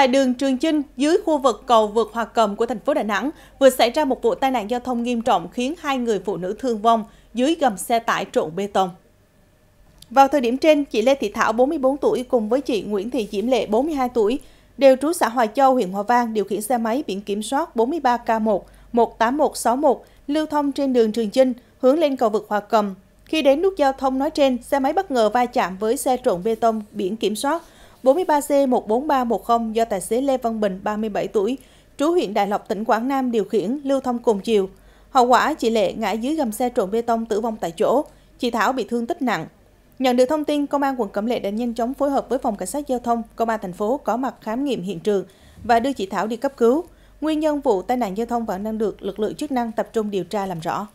Tại đường Trường Chinh, dưới khu vực cầu vượt Hòa Cầm của thành phố Đà Nẵng, vừa xảy ra một vụ tai nạn giao thông nghiêm trọng khiến hai người phụ nữ thương vong dưới gầm xe tải trộn bê tông. Vào thời điểm trên, chị Lê Thị Thảo 44 tuổi cùng với chị Nguyễn Thị Diễm Lệ 42 tuổi đều trú xã Hòa Châu, huyện Hòa Vang điều khiển xe máy biển kiểm soát 43K1 18161 lưu thông trên đường Trường Chinh hướng lên cầu vực Hòa Cầm. Khi đến nút giao thông nói trên, xe máy bất ngờ va chạm với xe trộn bê tông biển kiểm soát 43C14310 do tài xế Lê Văn Bình, 37 tuổi, trú huyện Đại Lộc, tỉnh Quảng Nam điều khiển lưu thông cùng chiều. Hậu quả chị Lệ ngã dưới gầm xe trộn bê tông tử vong tại chỗ, chị Thảo bị thương tích nặng. Nhận được thông tin, công an quận Cẩm Lệ đã nhanh chóng phối hợp với phòng cảnh sát giao thông, công an thành phố có mặt khám nghiệm hiện trường và đưa chị Thảo đi cấp cứu. Nguyên nhân vụ tai nạn giao thông vẫn đang được lực lượng chức năng tập trung điều tra làm rõ.